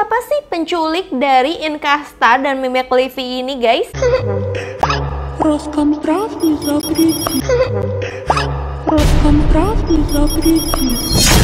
siapa sih penculik dari Inkasta dan Mimik Levi ini guys?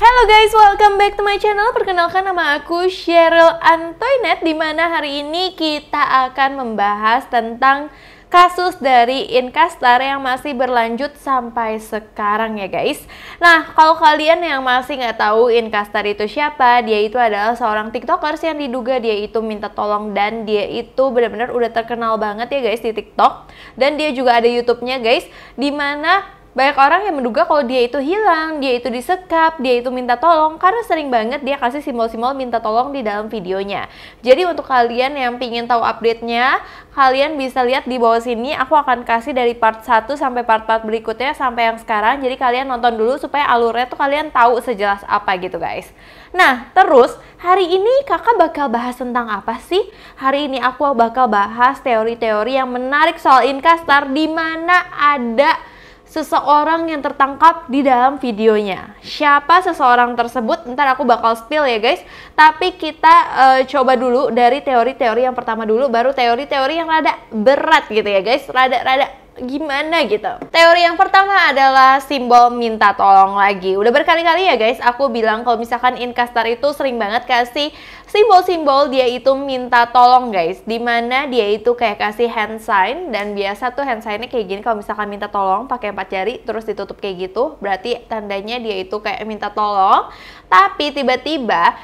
Halo guys, welcome back to my channel. Perkenalkan nama aku Cheryl Antoinette di mana hari ini kita akan membahas tentang kasus dari Inkastar yang masih berlanjut sampai sekarang ya guys. Nah, kalau kalian yang masih nggak tahu Inkastar itu siapa, dia itu adalah seorang TikTokers yang diduga dia itu minta tolong dan dia itu benar-benar udah terkenal banget ya guys di TikTok. Dan dia juga ada YouTube-nya guys, dimana banyak orang yang menduga kalau dia itu hilang, dia itu disekap, dia itu minta tolong karena sering banget dia kasih simbol-simbol minta tolong di dalam videonya. Jadi untuk kalian yang pingin tahu update-nya, kalian bisa lihat di bawah sini aku akan kasih dari part 1 sampai part-part berikutnya sampai yang sekarang. Jadi kalian nonton dulu supaya alurnya tuh kalian tahu sejelas apa gitu guys. Nah, terus hari ini kakak bakal bahas tentang apa sih? Hari ini aku bakal bahas teori-teori yang menarik soal inkastar di mana ada seseorang yang tertangkap di dalam videonya. Siapa seseorang tersebut? Ntar aku bakal spill ya guys. Tapi kita uh, coba dulu dari teori-teori yang pertama dulu, baru teori-teori yang rada berat gitu ya guys, rada-rada gimana gitu. Teori yang pertama adalah simbol minta tolong lagi. Udah berkali-kali ya guys, aku bilang kalau misalkan Inkastar itu sering banget kasih simbol-simbol dia itu minta tolong guys. Dimana dia itu kayak kasih hand sign dan biasa tuh hand signnya kayak gini kalau misalkan minta tolong pakai empat jari terus ditutup kayak gitu. Berarti tandanya dia itu kayak minta tolong. Tapi tiba-tiba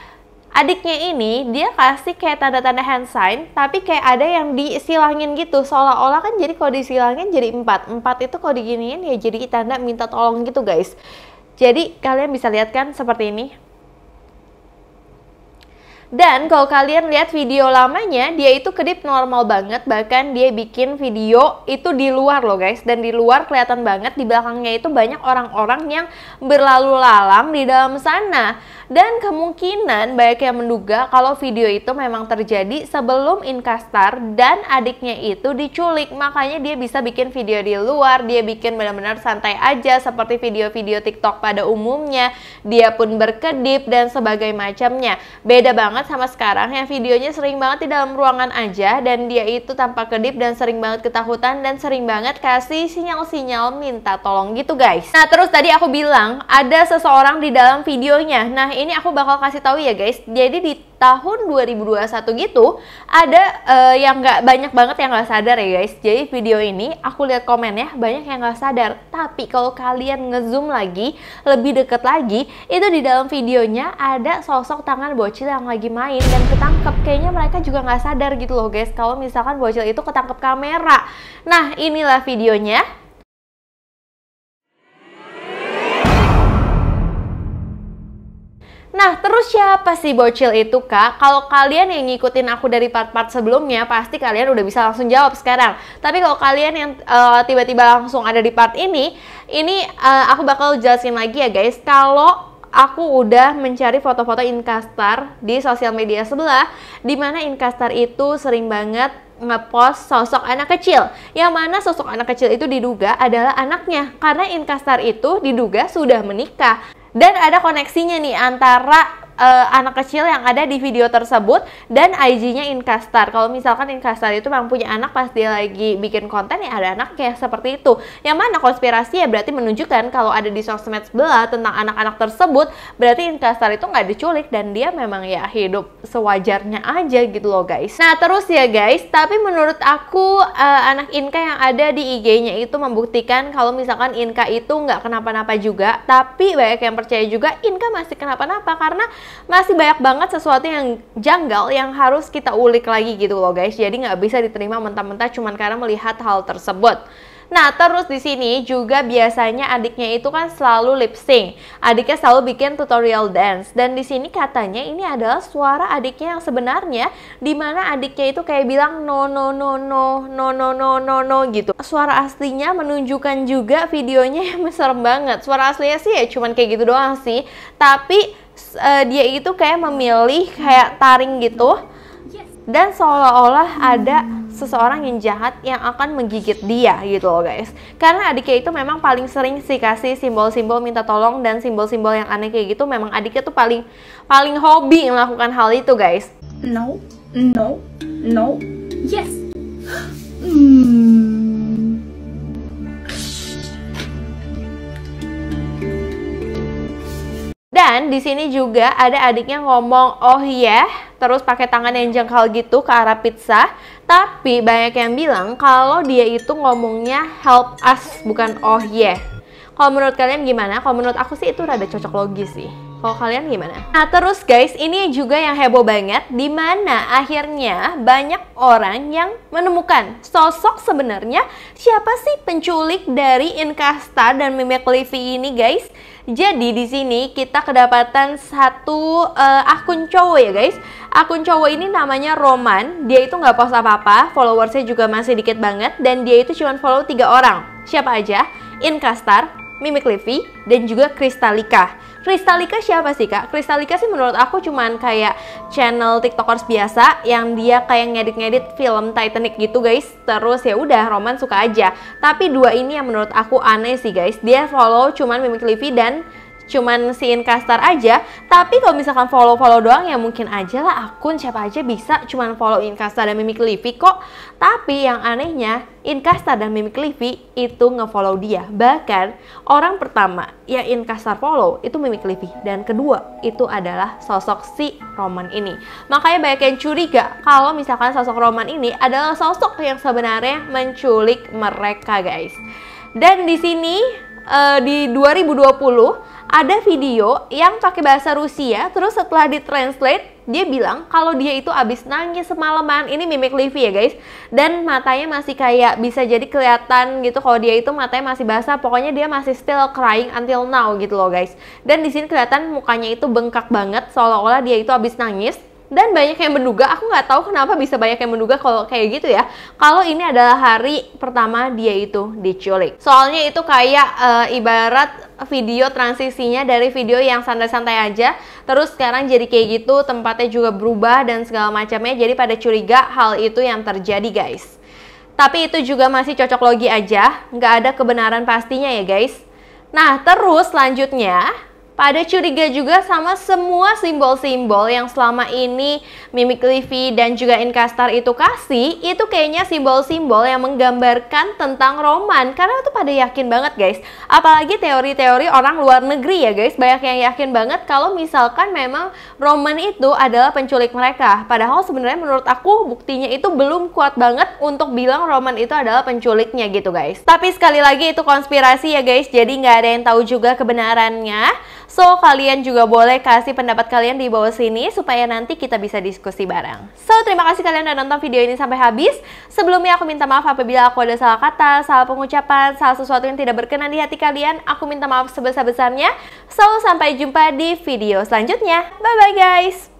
adiknya ini dia kasih kayak tanda-tanda hand sign tapi kayak ada yang disilangin gitu seolah-olah kan jadi kalau disilangin jadi empat empat itu kalau diginiin ya jadi tanda minta tolong gitu guys jadi kalian bisa lihat kan seperti ini dan kalau kalian lihat video lamanya, dia itu kedip normal banget. Bahkan dia bikin video itu di luar loh guys. Dan di luar kelihatan banget di belakangnya itu banyak orang-orang yang berlalu lalang di dalam sana. Dan kemungkinan banyak yang menduga kalau video itu memang terjadi sebelum Inkastar dan adiknya itu diculik. Makanya dia bisa bikin video di luar, dia bikin benar-benar santai aja seperti video-video TikTok pada umumnya. Dia pun berkedip dan sebagainya macamnya. Beda banget banget sama sekarang yang videonya sering banget di dalam ruangan aja dan dia itu tanpa kedip dan sering banget ketakutan dan sering banget kasih sinyal-sinyal minta tolong gitu guys. Nah terus tadi aku bilang ada seseorang di dalam videonya. Nah ini aku bakal kasih tahu ya guys. Jadi di tahun 2021 gitu ada uh, yang nggak banyak banget yang nggak sadar ya guys. Jadi video ini aku lihat komennya banyak yang nggak sadar. Tapi kalau kalian ngezoom lagi lebih deket lagi itu di dalam videonya ada sosok tangan bocil yang lagi main dan ketangkep. Kayaknya mereka juga nggak sadar gitu loh guys. Kalau misalkan bocil itu ketangkep kamera. Nah inilah videonya. siapa sih bocil itu kak? Kalau kalian yang ngikutin aku dari part-part sebelumnya, pasti kalian udah bisa langsung jawab sekarang. Tapi kalau kalian yang eh, tiba-tiba uh, langsung ada di part ini, ini uh, aku bakal jelasin lagi ya guys. Kalau aku udah mencari foto-foto Inkastar di sosial media sebelah, dimana mana Inkastar itu sering banget ngepost sosok anak kecil yang mana sosok anak kecil itu diduga adalah anaknya karena Inkastar itu diduga sudah menikah dan ada koneksinya nih antara uh, anak kecil yang ada di video tersebut dan IG-nya Inkastar. Kalau misalkan Inkastar itu memang punya anak pas dia lagi bikin konten ya ada anak kayak seperti itu. Yang mana konspirasi ya berarti menunjukkan kalau ada di sosmed sebelah tentang anak-anak tersebut berarti Inkastar itu nggak diculik dan dia memang ya hidup sewajarnya aja gitu loh guys. Nah terus ya guys, tapi menurut aku uh, anak Inka yang ada di IG-nya itu membuktikan kalau misalkan Inka itu nggak kenapa-napa juga, tapi banyak yang percaya juga Inka masih kenapa-napa karena masih banyak banget sesuatu yang janggal yang harus kita ulik lagi gitu loh guys. Jadi nggak bisa diterima mentah-mentah cuman karena melihat hal tersebut. Nah, terus di sini juga biasanya adiknya itu kan selalu lip sync. Adiknya selalu bikin tutorial dance dan di sini katanya ini adalah suara adiknya yang sebenarnya dimana adiknya itu kayak bilang no no no no no no no no no gitu. Suara aslinya menunjukkan juga videonya yang serem banget. Suara aslinya sih ya cuman kayak gitu doang sih, tapi uh, dia itu kayak memilih kayak taring gitu dan seolah-olah ada seseorang yang jahat yang akan menggigit dia gitu loh guys karena adiknya itu memang paling sering sih kasih simbol-simbol minta tolong dan simbol-simbol yang aneh kayak gitu memang adiknya tuh paling paling hobi melakukan hal itu guys no no no yes hmm. Dan di sini juga ada adiknya ngomong oh iya, yeah, terus pakai tangan yang jengkal gitu ke arah pizza. Tapi banyak yang bilang kalau dia itu ngomongnya help us bukan oh yeah. Kalau menurut kalian gimana? Kalau menurut aku sih itu rada cocok logis sih. Kalau kalian gimana? Nah terus guys, ini juga yang heboh banget Dimana akhirnya banyak orang yang menemukan Sosok sebenarnya siapa sih penculik dari Inkasta dan Mimik Livi ini guys? Jadi di sini kita kedapatan satu uh, akun cowok ya guys. Akun cowok ini namanya Roman. Dia itu nggak post apa-apa, followersnya juga masih dikit banget dan dia itu cuma follow tiga orang. Siapa aja? Inkastar, Mimik Levi, dan juga Kristalika. Kristalika siapa sih kak? Kristalika sih menurut aku cuman kayak channel tiktokers biasa yang dia kayak ngedit-ngedit film Titanic gitu guys terus ya udah Roman suka aja tapi dua ini yang menurut aku aneh sih guys dia follow cuman Mimik Livi dan cuman si investor aja tapi kalau misalkan follow-follow doang ya mungkin aja lah akun siapa aja bisa cuman follow investor dan Mimik Livi kok tapi yang anehnya investor dan Mimik Livi itu follow dia bahkan orang pertama yang investor follow itu Mimik Livi dan kedua itu adalah sosok si Roman ini makanya banyak yang curiga kalau misalkan sosok Roman ini adalah sosok yang sebenarnya menculik mereka guys dan di sini uh, di 2020 ada video yang pakai bahasa Rusia, terus setelah ditranslate, dia bilang kalau dia itu abis nangis semalaman. Ini mimik Livy ya guys. Dan matanya masih kayak bisa jadi kelihatan gitu kalau dia itu matanya masih basah. Pokoknya dia masih still crying until now gitu loh guys. Dan di sini kelihatan mukanya itu bengkak banget, seolah-olah dia itu abis nangis dan banyak yang menduga aku nggak tahu kenapa bisa banyak yang menduga kalau kayak gitu ya kalau ini adalah hari pertama dia itu diculik soalnya itu kayak e, ibarat video transisinya dari video yang santai-santai aja terus sekarang jadi kayak gitu tempatnya juga berubah dan segala macamnya jadi pada curiga hal itu yang terjadi guys tapi itu juga masih cocok logi aja nggak ada kebenaran pastinya ya guys nah terus selanjutnya pada curiga juga sama semua simbol-simbol yang selama ini Mimik Livi dan juga Inkastar itu kasih itu kayaknya simbol-simbol yang menggambarkan tentang roman karena itu pada yakin banget guys apalagi teori-teori orang luar negeri ya guys banyak yang yakin banget kalau misalkan memang roman itu adalah penculik mereka padahal sebenarnya menurut aku buktinya itu belum kuat banget untuk bilang roman itu adalah penculiknya gitu guys tapi sekali lagi itu konspirasi ya guys jadi nggak ada yang tahu juga kebenarannya So, kalian juga boleh kasih pendapat kalian di bawah sini supaya nanti kita bisa diskusi bareng. So, terima kasih kalian udah nonton video ini sampai habis. Sebelumnya aku minta maaf apabila aku ada salah kata, salah pengucapan, salah sesuatu yang tidak berkenan di hati kalian. Aku minta maaf sebesar-besarnya. So, sampai jumpa di video selanjutnya. Bye-bye guys!